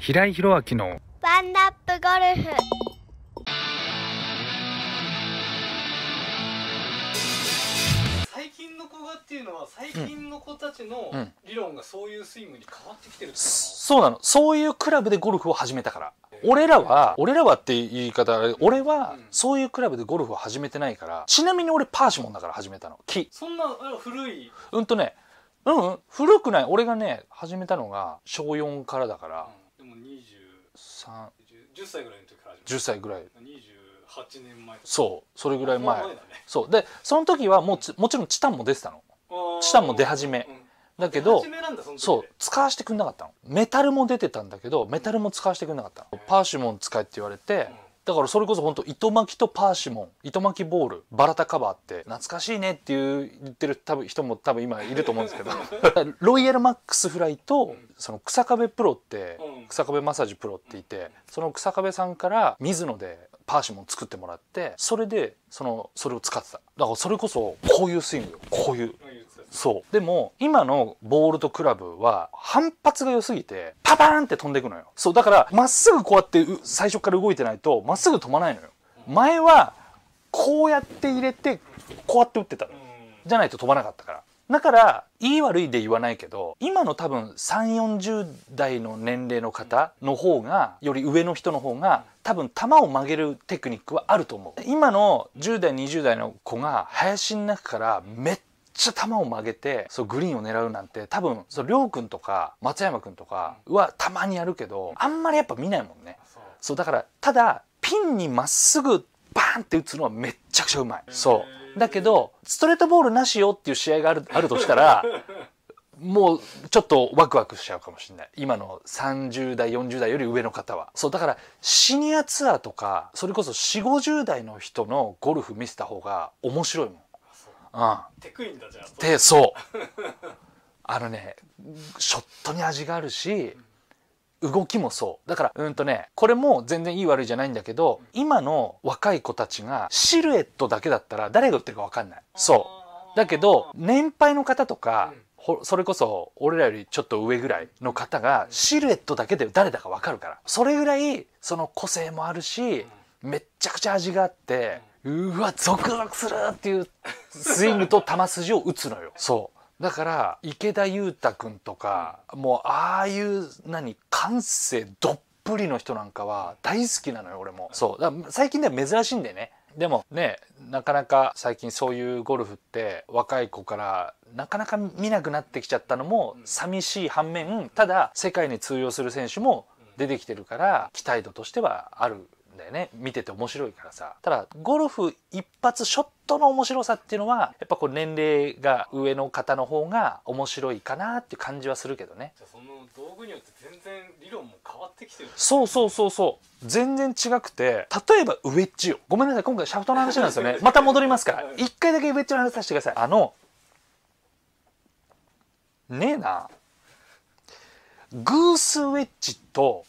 平井弘明のワンナップゴルフ最近の子がっていうのは最近の子たちの理論がそういうスイングに変わってきてるってことそうなのそういうクラブでゴルフを始めたから俺らは俺らはって言い方俺はそういうクラブでゴルフを始めてないからちなみに俺パーシモンだから始めたの木そんなあの古いうんとねうん、うん、古くない俺がね始めたのが小4からだから、10, 歳ぐらいの時から10歳ぐらい28年前そうそれぐらい前、ね、そうでその時はもうもちろんチタンも出てたのチタンも出始め、うん、だけどそう使わせてくれなかったのメタルも出てたんだけどメタルも使わせてくれなかったの、パーシュモン使えって言われて、うだからそれこそ本当糸巻きとパーシモン糸巻きボールバラタカバーって懐かしいねっていう言ってる多分人も多分今いると思うんですけど ロイヤルマックスフライとその草壁プロって草壁マッサージプロっていてその草壁さんから水野でパーシモン作ってもらってそれでそのそれを使ってただからそれこそこういうスイングこういうそうでも今のボールとクラブは反発が良すぎてパパーンって飛んでいくのよそうだからまっすぐこうやって最初から動いてないとまっすぐ飛ばないのよ前はこうやって入れてこうやって打ってたのじゃないと飛ばなかったからだからいい悪いで言わないけど今の多分3 4 0代の年齢の方の方がより上の人の方が多分球を曲げるテクニックはあると思う今の10代20代の子が林の中からめっちゃ球を曲げてそうグリーンを狙うなんて多分そう亮君とか松山君とかはたまにやるけどあんまりやっぱ見ないもんね。そうだからただピンにまっすぐバーンって打つのはめっちゃくちゃうまい。そう。だけどストレートボールなしよっていう試合があるあるとしたら もうちょっとワクワクしちゃうかもしれない今の30代40代より上の方はそうだからシニアツアーとかそれこそ4 5 0代の人のゴルフ見せた方が面白いもんうん、テクインだじゃんでそうあのねショットに味があるし、うん、動きもそうだからうんとねこれも全然いい悪いじゃないんだけど、うん、今の若い子たちがシルエットだけだったら誰が売ってるかわかんないそうだけど年配の方とか、それこそ俺らよりちょっと上ぐらいの方がシルエットだけで誰だか分かるからそれぐらいその個性もあるしめっちゃくちゃ味があってうわゾクゾクするっていうスイングと球筋を打つのよそうだから池田裕太君とか、もうああいう何感性どっぷりの人なんかは大好きなのよ俺もそうだから最近では珍しいんだよねでもねなかなか最近そういうゴルフって若い子からなかなか見なくなってきちゃったのも寂しい反面ただ世界に通用する選手も出てきてるから期待度としてはあるだよね見てて面白いからさただゴルフ一発ショットの面白さっていうのはやっぱこう年齢が上の方の方が面白いかなって感じはするけどねじゃその道具によって全然理論も変わってきてるそうそうそうそう全然違くて例えばウエッジよごめんなさい今回シャフトの話なんですよね また戻りますから一回だけウエッジの話させてくださいあのねえなグースウェッジと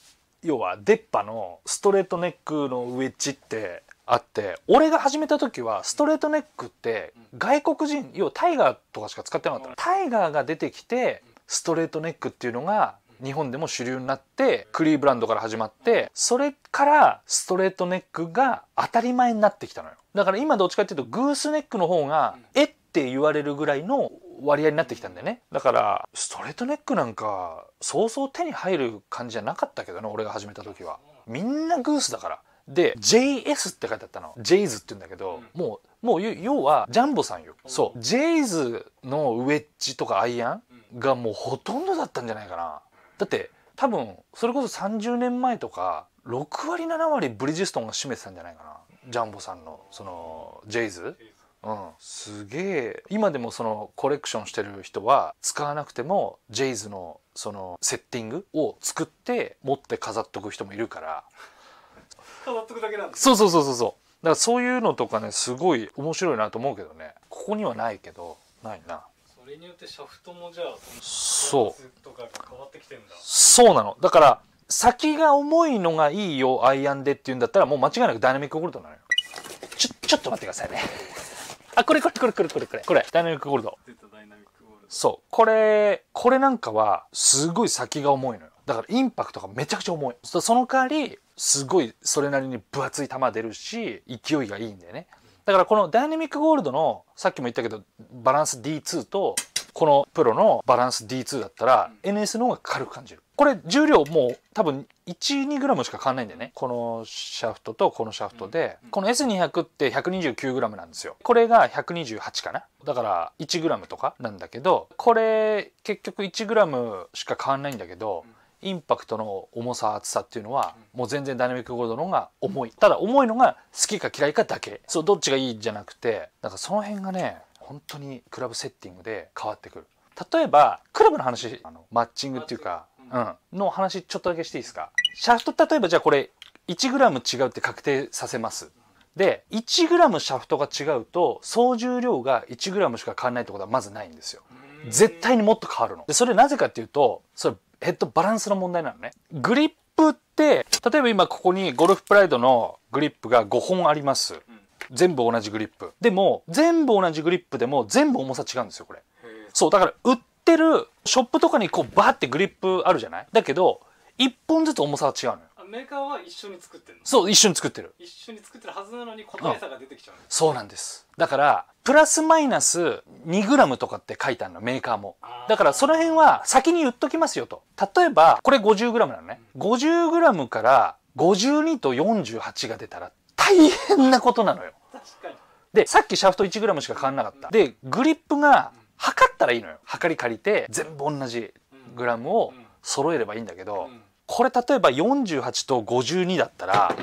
要は出っ歯のストレートネックのウェッジってあって俺が始めた時はストレートネックって外国人要はタイガーとかしか使ってなかったのタイガーが出てきてストレートネックっていうのが日本でも主流になってクリーブランドから始まってそれからストレートネックが当たり前になってきたのよだから今どっちかっていうとグースネックの方がえって言われるぐらいの割合になってきたんだよねだからストレートネックなんかそうそう手に入る感じじゃなかったけどね俺が始めた時はみんなグースだからで JS って書いてあったの JS って言うんだけど、うん、もうもう要はジャンボさんよそう JS のウェッジとかアイアンがもうほとんどだったんじゃないかなだって多分それこそ30年前とか6割7割ブリヂストンが占めてたんじゃないかなジャンボさんのそのジェイズうん、すげえ今でもそのコレクションしてる人は使わなくてもジェイズのそのセッティングを作って持って飾っとく人もいるから飾っとくだけなんそうそうそうそうそうだからそういうのとかねすごい面白いなと思うけどねここにはないけどないなそれによってシャフトもじゃあそうとかが変わってきてんだそうなのだから先が重いのがいいよアイアンでっていうんだったらもう間違いなくダイナミックオールドなのよちょちょっと待ってくださいねあ、これこれこれこれこれこれ、これ。ダイナミックゴールド。そう。これ、これなんかは、すごい先が重いのよ。だからインパクトがめちゃくちゃ重い。その代わり、すごいそれなりに分厚い球出るし、勢いがいいんだよね。だからこのダイナミックゴールドの、さっきも言ったけど、バランス D2 と、このプロのバランス D2 だったら、NS の方が軽く感じる。これ重量もう多分 12g しか変わんないんだよねこのシャフトとこのシャフトで、この S200 って 129g なんですよこれが128かなだから 1g とかなんだけどこれ結局 1g しか変わんないんだけど、インパクトの重さ厚さっていうのはもう全然ダイナミックゴードの方が重いただ重いのが好きか嫌いかだけそうどっちがいいじゃなくてんかその辺がね本当にクラブセッティングで変わってくる例えばクラブの話あのマッチングっていうかうん、の話ちょっとだけしていいですかシャフト例えばじゃあこれ 1g 違うって確定させますで 1g シャフトが違うと総重量が 1g しか変わらないってことはまずないんですよ絶対にもっと変わるのでそれなぜかっていうとそれヘッドバランスの問題なのねグリップって例えば今ここにゴルフプライドのグリップが5本あります、全部同じグリップでも全部同じグリップでも全部重さ違うんですよこれそうだから打っってるショップとかにこうバーってグリップあるじゃないだけど1本ずつ重さは違うのよメーカーは一緒に作ってるそう一緒に作ってる一緒に作ってるはずなのに個体差が出てきちゃう、うん、そうなんですだからプラスマイナス 2g とかって書いてあるのメーカーもだからその辺は先に言っときますよと例えばこれ 50g なのね、50g から52と48が出たら大変なことなのよ確かにでさっきシャフト 1g しか変わんなかった、うん、でグリップが、うん測ったらいいのよ測り借りて全部同じグラムを揃えればいいんだけど、これ例えば48と52だったら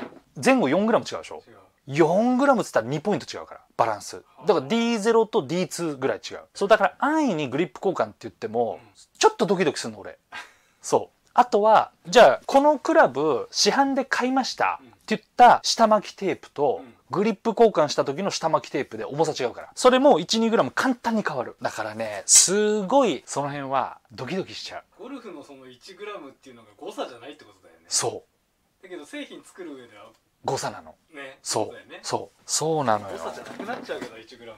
前後 4g 違うでしょ 4g っつったら2ポイント違うからバランスだから D0 と D2 ぐらい違うそうだから安易にグリップ交換って言ってもちょっとドキドキするの俺 そうあとはじゃあこのクラブ市販で買いましたって言った下巻きテープとグリップ交換した時の下巻きテープで重さ違うから。それも 1,2g 簡単に変わる。だからね、すごい、その辺はドキドキしちゃう。ゴルフのその 1g っていうのが誤差じゃないってことだよね。そう。だけど製品作る上では誤差なの。ね。そう。ね、そう。そうなのよ。誤差じゃなくなっちゃうけど、1g が。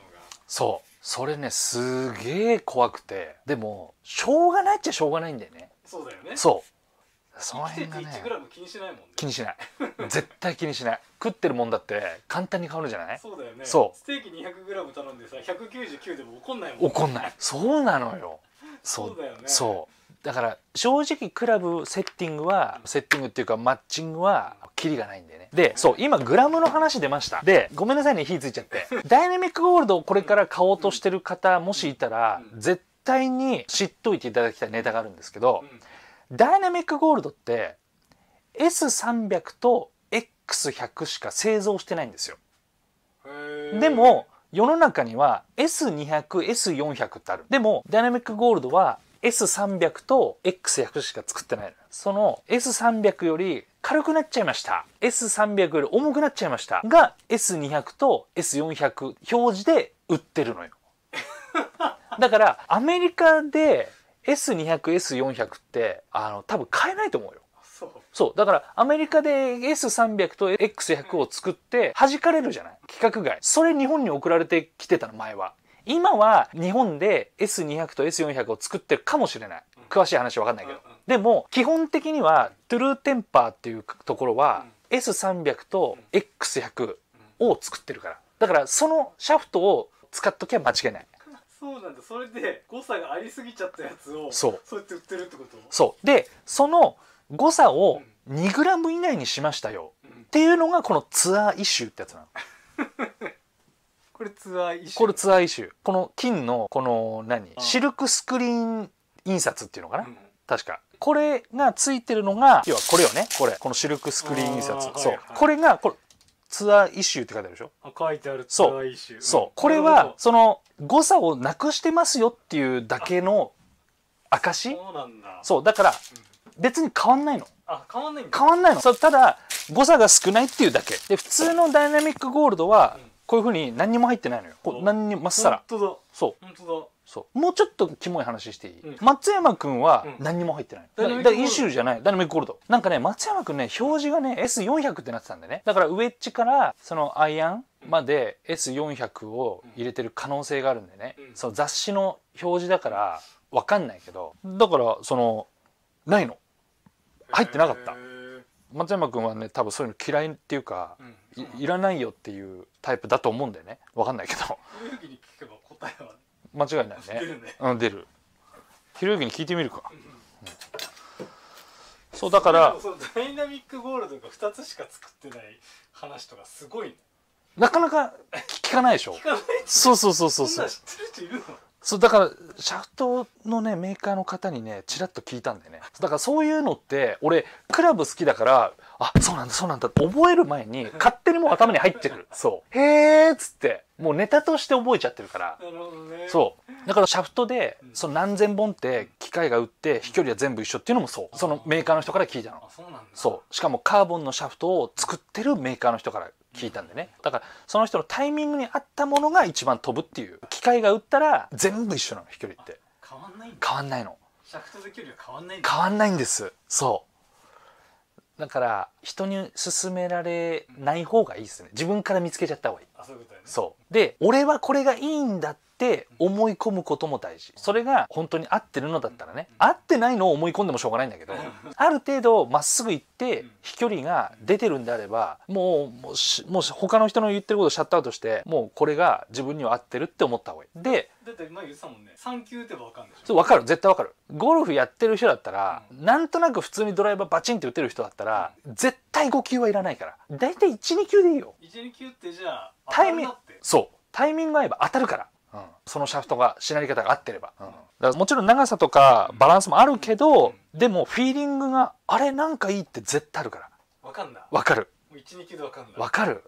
そう。それね、すげえ怖くて。でも、しょうがないっちゃしょうがないんだよね。そうだよね。そう。その辺がね気にしないもんね気にしない絶対気にしない食ってるもんだって簡単に変わるじゃないそうだよねそうステーキ 200g 頼んでさ199でも怒んないもん、ね、怒んないそうなのよそうだよねそうだから正直クラブセッティングはセッティングっていうかマッチングはキリがないんでねでそう今グラムの話出ましたでごめんなさいね火ついちゃって ダイナミックゴールドをこれから買おうとしてる方もしいたら絶対に知っといていただきたいネタがあるんですけど、うんダイナミックゴールドって S300 と X100 しか製造してないんですよ。でも世の中には S200、S400 ってある。でもダイナミックゴールドは S300 と X100 しか作ってない。その S300 より軽くなっちゃいました。S300 より重くなっちゃいました。が S200 と S400 表示で売ってるのよ。だからアメリカで S200、S400 ってあの多分買えないと思うよ。そうそうだからアメリカで S300 と X100 を作って弾かれるじゃない規格外それ日本に送られてきてたの前は今は日本で S200 と S400 を作ってるかもしれない詳しい話わかんないけど、でも基本的にはトゥルーテンパーっていうところは S300 と X100 を作ってるからだからそのシャフトを使っときゃ間違いないそうなんだそれで誤差がありすぎちゃったやつをそうそうやって売ってるってことそうでその誤差を 2g 以内にしましたよ、うん、っていうのがこのツアーイシューってやつなの これツアーイシューこれツアーイシューこの金のこの何シルクスクリーン印刷っていうのかな、うん、確かこれがついてるのが要はこれよねこれこのシルクスクリーン印刷そう、はいはい、これがこれツアーイシューって書いてあるでしょあ書いてあるツアーイシューそう、うこれはその誤差をなくしてますよっていうだけの証そうなんだそうだから、別に変わんないのあ変わんない変わんないのそうただ誤差が少ないっていうだけで普通のダイナミックゴールドは、こういうふうに何にも入ってないのよこう何にもまっさら本当だそう本当だそうもうちょっとキモい話していい、うん、松山君は何にも入ってない、うん、だからイシューじゃないダイナミックゴールドなんかね松山君ね表示がね S400 ってなってたんでねだからウエッジからそのアイアンまで S400 を入れてる可能性があるんでね、うん、そう雑誌の表示だから分かんないけどだからそのないの入ってなかった松山君はね多分そういうの嫌いっていうか、いらないよっていうタイプだと思うんだよね分かんないけど。間違いないね出るね、うん、出るひろゆきに聞いてみるか、うん、そうだからダイナミックゴールドが2つしか作ってない話とかすごい、ね、なかなか聞かないでしょ聞かないそうそうそうそうそうそうだからシャフトのねメーカーの方にねちらっと聞いたんだよねだからそういうのって俺クラブ好きだからあそうなんだそうなんだって覚える前に勝手にもう頭に入ってる そうへえっつってもうネタとして覚えちゃってるからなるほど、ね、そうだからシャフトでその何千本って機械が打って飛距離は全部一緒っていうのもそうそのメーカーの人から聞いたのそうしかもカーボンのシャフトを作ってるメーカーの人から聞いたんでねだからその人のタイミングに合ったものが一番飛ぶっていう機械が打ったら全部一緒なの飛距離って変わんない変わんないのシャフトと距離は変わんない変わんないんですそうだから人に勧められない方がいいですね自分から見つけちゃった方がいい、ね、そうで俺はこれがいいんだっって思い込むことも大事それが本当に合ってるのだったらね合ってないのを思い込んでもしょうがないんだけどある程度まっすぐ行って飛距離が出てるんであればもうもうもう他の人の言ってることをシャットアウトしてもうこれが自分には合ってるって思った方がいい。でだって前言ってたもんね3球打てば分かるでしょ分かる絶対分かるゴルフやってる人だったら、うん、なんとなく普通にドライバーバチンって打てる人だったら、うん、絶対5球はいらないから大体12球でいいよ12球ってじゃあタイミングそうタイミング合えば当たるからそのシャフトがしなり方が合ってれば、うん、だからもちろん長さとかバランスもあるけど、うん、でもフィーリングがあれなんかいいって絶対あるから分かんな分かる1で分かんな分かる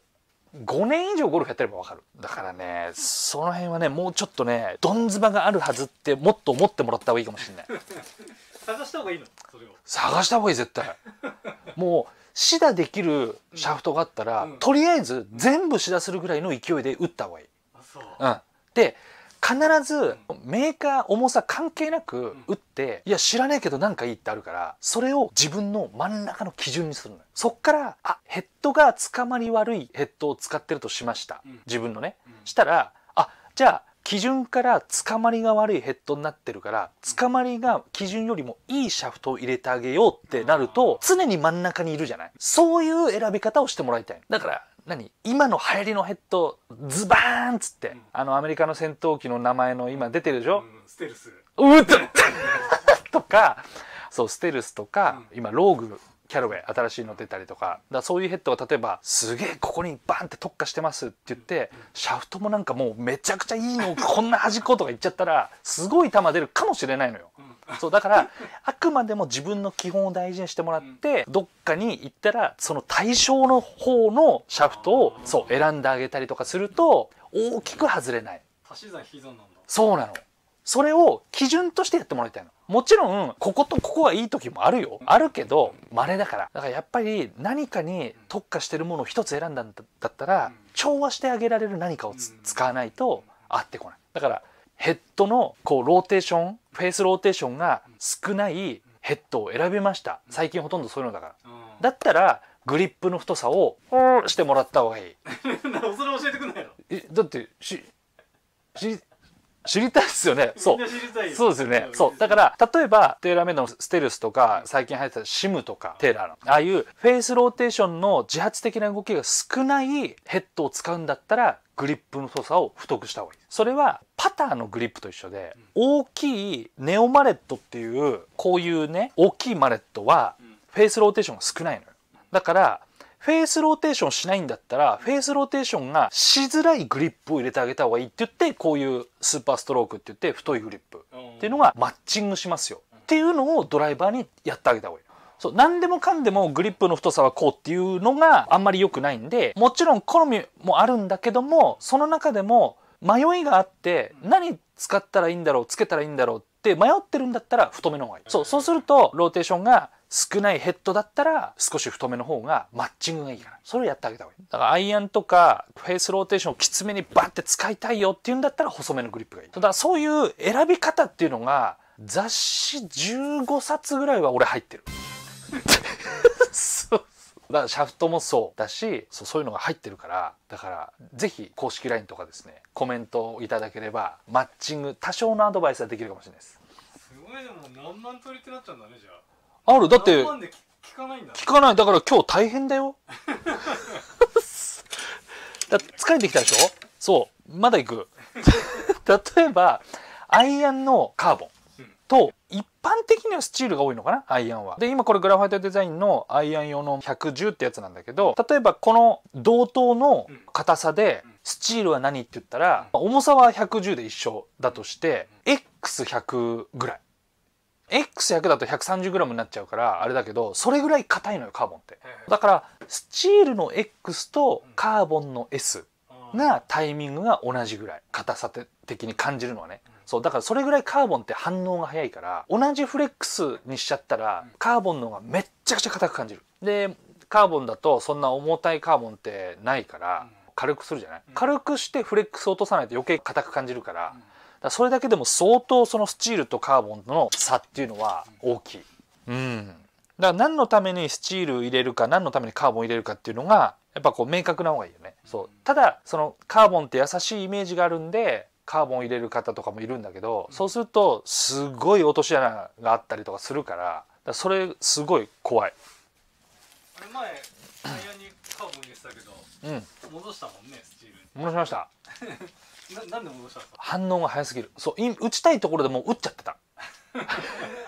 5年以上ゴルフやってれば分かるだからねその辺はねもうちょっとねどんずばがあるはずってもっと思ってもらった方がいいかもしれない 探した方がいいのそれを探した方がいい絶対もうシダできるシャフトがあったら、うん、とりあえず全部シダするぐらいの勢いで打った方がいい、あそううん、で必ずメーカー重さ関係なく打って、いや知らねえけどなんかいいってあるからそれを自分の真ん中の基準にするのよそっからあヘッドが捕まり悪いヘッドを使ってるとしました自分のね、したらあじゃあ基準から捕まりが悪いヘッドになってるから捕まりが基準よりもいいシャフトを入れてあげようってなると常に真ん中にいるじゃないそういう選び方をしてもらいたいだから何今の流行りのヘッドズバーンっつって、うん、あのアメリカの戦闘機の名前の今出てるでしょ、うん、ステルスうっと とかそうステルスとか、うん、今ローグキャロウェイ新しいの出たりとかだそういうヘッドが例えばすげえここにバンって特化してますって言ってシャフトもなんかもうめちゃくちゃいいのこんな端っことか言っちゃったらすごい球出るかもしれないのよ。うん そうだからあくまでも自分の基本を大事にしてもらって、どっかに行ったらその対象の方のシャフトをそう選んであげたりとかすると大きく外れない足し算引き算なんだそうなのそれを基準としてやってもらいたいのもちろんこことここはいい時もあるよあるけど稀だからだからやっぱり何かに特化してるものを一つ選んだんだったら調和してあげられる何かを使わないと合ってこないだからヘッドのこうローテーションフェイスローテーションが少ないヘッドを選びました最近ほとんどそういうのだから、だったらグリップの太さをしてもらった方がいい それ教えてくんないのえだってしし知りたいですよね。そう。そうですよね。そう。だから、例えば、テーラーメイドのステルスとか、最近流行ってたシムとか、テーラーの、ああいうフェイスローテーションの自発的な動きが少ないヘッドを使うんだったら、グリップの太さを太くした方がいい。それは、ターのグリップと一緒で、大きいネオマレットっていうこういうね大きいマレットはフェースローテーションが少ないのよだからフェースローテーションしないんだったらフェースローテーションがしづらいグリップを入れてあげた方がいいって言ってこういうスーパーストロークって言って太いグリップっていうのがマッチングしますよっていうのをドライバーにやってあげた方がいい。そう何でもかんでもグリップの太さはこうっていうのがあんまり良くないんでもちろん好みもあるんだけどもその中でも迷いがあって何使ったらいいんだろうつけたらいいんだろうって迷ってるんだったら太めの方がいいそうそうするとローテーションが少ないヘッドだったら少し太めの方がマッチングがいいからそれをやってあげた方がいいだからアイアンとかフェイスローテーションをきつめにバッて使いたいよっていうんだったら細めのグリップがいいただそういう選び方っていうのが雑誌15冊ぐらいは俺入ってるそう だからシャフトもそうだしそうそういうのが入ってるからだから是非公式 LINE とかですねコメントをいただければマッチング多少のアドバイスはできるかもしれないですすごいでも何万取りってなっちゃうんだねじゃああるだって聞かないんだ、聞かないだから今日大変だよ だ疲れてきたでしょそうまだ行く 例えばアイアンのカーボンと一般的にはスチールが多いのかなアイアンは。で、今これグラファイトデザインのアイアン用の110ってやつなんだけど、例えばこの同等の硬さで、スチールは何って言ったら、重さは110で一緒だとして、X100 ぐらい。X100 だと 130g になっちゃうからあれだけどそれぐらい硬いのよカーボンってだからスチールの X とカーボンの S がタイミングが同じぐらい硬さ的に感じるのはね、そうだからそれぐらいカーボンって反応が早いから同じフレックスにしちゃったらカーボンの方がめっちゃくちゃ硬く感じるでカーボンだとそんな重たいカーボンってないから軽くするじゃない、軽くしてフレックス落とさないと余計硬く感じるからだらそれだけでも相当そのスチールとカーボンの差っていうのは大きい。うんだから何のためにスチール入れるか何のためにカーボン入れるかっていうのがやっぱこう明確な方がいいよね。そうただそのカーボンって優しいイメージがあるんでカーボン入れる方とかもいるんだけど、そうするとすごい落とし穴があったりとかするからだそれすごい怖い。あれ前タイヤにカーボン入れてたけど、うん、戻したもんねスチール戻しました ななんで戻したんですか反応が早すぎるそうい打ちたいところでもう打っちゃってた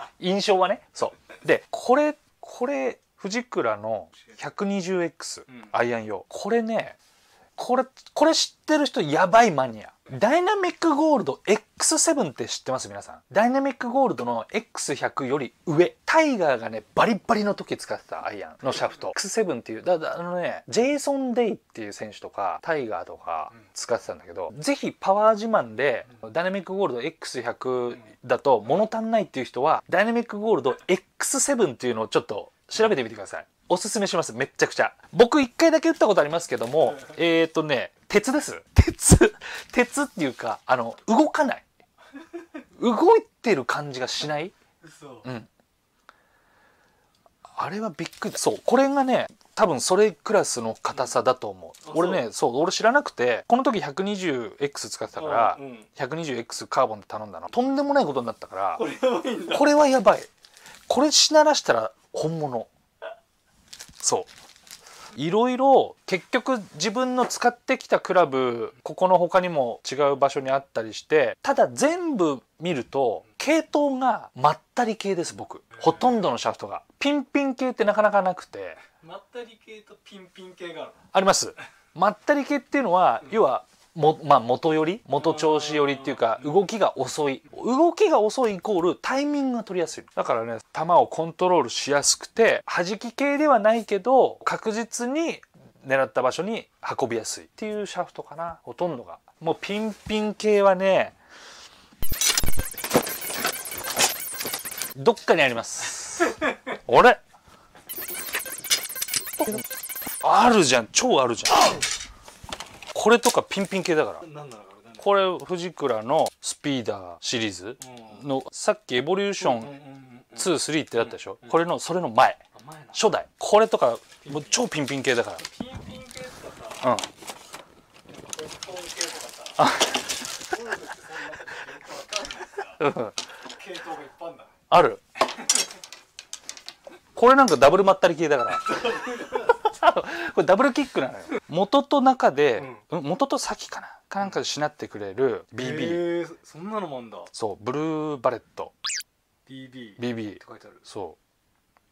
印象はねそうでこれこれフジクラの 120X アイアン用、これねこれ、これ知ってる人やばいマニア。ダイナミックゴールド X7 って知ってます皆さん。ダイナミックゴールドの X100 より上。タイガーがね、バリバリの時使ってたアイアンのシャフト。X7 っていう、だ、だ、あのね、ジェイソン・デイっていう選手とか、タイガーとか使ってたんだけど、うん、ぜひパワー自慢で、ダイナミックゴールド X100 だと物足んないっていう人は、ダイナミックゴールド X7 っていうのをちょっと調べてみてください。おすすめします。めっちゃくちゃ。僕一回だけ打ったことありますけども、えー、っとね、鉄です。鉄。鉄っていうか、あの、動かない。動いてる感じがしないうん。あれはびっくり。そう。これがね、多分それクラスの硬さだと思う、うん、俺ねそう俺知らなくてこの時 120X 使ってたから、うん 120X カーボンで頼んだのとんでもないことになったからこれはやばいこれしならしたら本物そういろいろ結局自分の使ってきたクラブここの他にも違う場所にあったりしてただ全部見ると系統がまったり系です僕ほとんどのシャフトがピンピン系ってなかなかなくてまったり系とピンピン系があるありますまったり系っていうのは、要はも、まあ、元より元調子よりっていうか、動きが遅い。動きが遅いイコールタイミングが取りやすい。だからね、球をコントロールしやすくて、弾き系ではないけど、確実に狙った場所に運びやすいっていうシャフトかな。ほとんどが。もうピンピン系はね、どっかにあります。あれあるじゃん。超あるじゃん。これとかピンピン系だから。これ藤倉のスピーダーシリーズのさっきエボリューション23ってあったでしょこれのそれの前初代これとかもう超ピンピン系だからピンピン系とかさうんあるこれなんかダブルまったり系だから これダブルキックなのよ 元と中で、うん、元と先かなかなんかでしなってくれる BB そんなのもんだそうブルーバレット BB, BB って書いてあるそ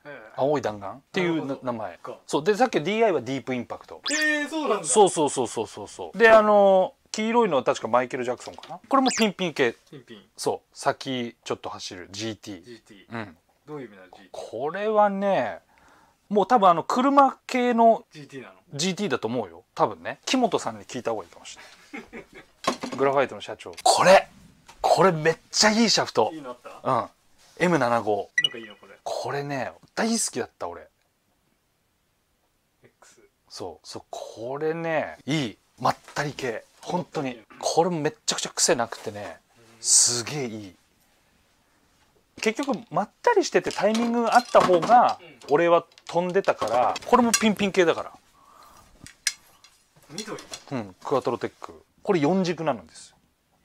う青い弾丸っていう名前そうでさっき DI はディープインパクトえー、そうなんだそうそうそうそうそうであの黄色いのは確かマイケル・ジャクソンかなこれもピンピン系ピンピンそう先ちょっと走る GT, GT、うん、どういう意味なの GT これはねもう多分あの車系の GT だと思うよ多分ね木本さんに聞いた方がいいかもしれないグラファイトの社長これこれめっちゃいいシャフトいいのあったうん M75 なんかいいのこれこれね大好きだった俺 X そうそうこれねいいまったり系本当にこれめっちゃくちゃ癖なくてねすげえいい結局まったりしててタイミングがあった方が俺は飛んでたからこれもピンピン系だから緑うんクアトロテックこれ4軸なんです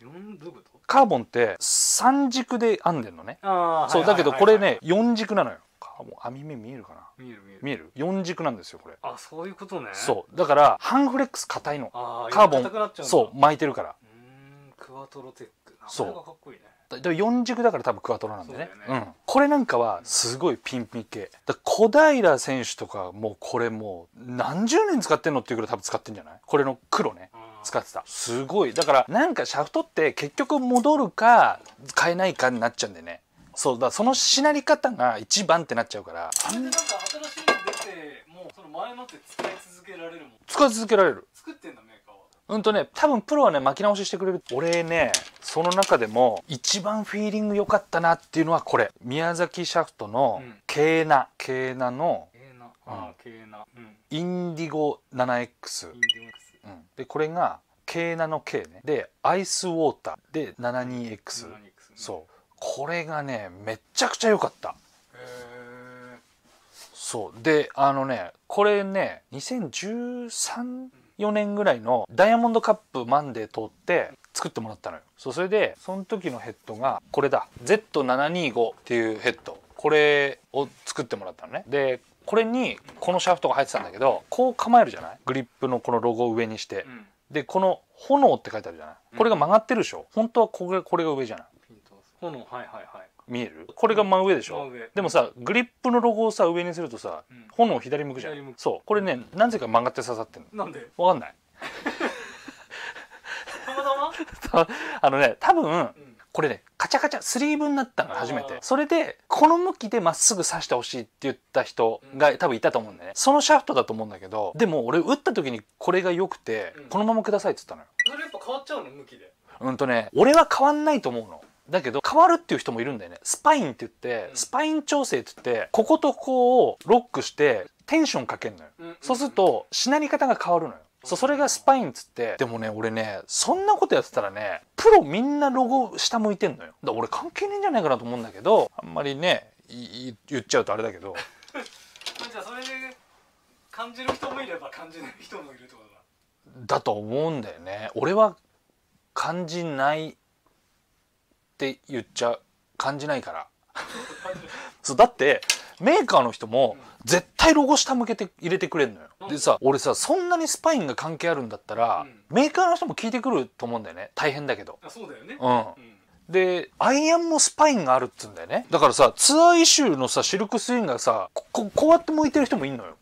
どういうことカーボンって3軸で編んでんのねそうだけどこれね4軸なのよカーボン網目見えるかな見える見える4軸なんですよこれあそういうことねそうだからハンフレックス硬いのカーボンそう巻いてるからうんクワトロテックそうかっこいいねったで4軸だから多分クワトロなんでね、ねうん、これなんかはすごいピンピン系小平選手とかもうこれもう何十年使ってんのっていうぐらい多分使ってんじゃないこれの黒ね使ってたすごいだからなんかシャフトって結局戻るか変えないかになっちゃうんでねそうだそのしなり方が一番ってなっちゃうからあれでなんか新しいの出てもうその前のって使い続けられるもん使い続けられる作ってんだうんとね、多分プロはね、巻き直ししてくれる。俺ね、その中でも、一番フィーリング良かったなっていうのはこれ。宮崎シャフトの、ケーナ、ケーナの、ケーナ、インディゴ 7X。インディゴ X。うん、で、これが、ケーナの K ね。で、アイスウォーターで 72X。72X、そう。これがね、めちゃくちゃ良かった。そう。で、あのね、これね、2013 4年ぐらいのダイヤモンドカップマンデー通って作ってもらったのよそうそれでその時のヘッドがこれだ Z725 っていうヘッドこれを作ってもらったのねでこれにこのシャフトが入ってたんだけどこう構えるじゃないグリップのこのロゴを上にして、うん、でこの「炎」って書いてあるじゃないこれが曲がってるでしょ、うん、本当はこれこれが上じゃない炎はいはいはい見えるこれが真上でしょ、うでもさグリップのロゴをさ上にするとさ、うん、炎左向くじゃんそうこれねなぜか曲がって刺さってるのなんでわかんない あのね多分、うん、これねカチャカチャスリーブになったの初めてそれでこの向きでまっすぐ刺してほしいって言った人が多分いたと思うんだねそのシャフトだと思うんだけどでも俺打った時にこれが良くて、このままくださいっつったのよそれやっぱ変わっちゃうの向きでうんとね俺は変わんないと思うのだけど変わるっていう人もいるんだよねスパインって言ってスパイン調整って言ってこことここをロックしてテンションかけんのよ、うんうんうん、そうするとしなり方が変わるのよそうそれがスパインっつってでもね俺ねそんなことやってたらねプロみんなロゴ下向いてんのよだ俺関係ねえんじゃないかなと思うんだけどあんまりね言っちゃうとあれだけど じゃあそれで感じる人もいれば感じない人もいるってことだだと思うんだよね俺は感じないって言っちゃ感じないからそうだってメーカーの人も絶対ロゴ下向けて入れてくれるのよでさ俺さそんなにスパインが関係あるんだったら、メーカーの人も聞いてくると思うんだよね大変だけどそうだよね、うん、でアイアンもスパインがあるっつうんだよねだからさツアーイシューのさシルクスインがさこうやって向いてる人もいんのよ、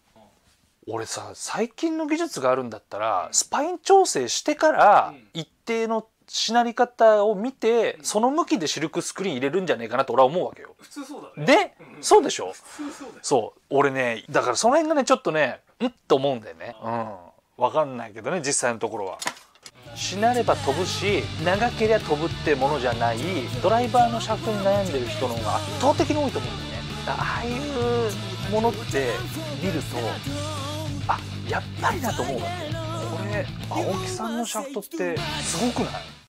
俺さ最近の技術があるんだったら、スパイン調整してから一定のしなり方を見て、その向きでシルクスクリーン入れるんじゃねえかなと俺は思うわけよ。普通そうだね。で、うん、そうでしょ普通そうだ、そう俺ねだからその辺がねちょっとねうんと思うんだよね。うん分かんないけどね実際のところは。しなれば飛ぶし長けりゃ飛ぶってものじゃないドライバーのシャフトに悩んでる人の方が圧倒的に多いと思うんだよね。ああいうものって見るとあやっぱりだと思うわけこれ青木さんのシャフトってすごくない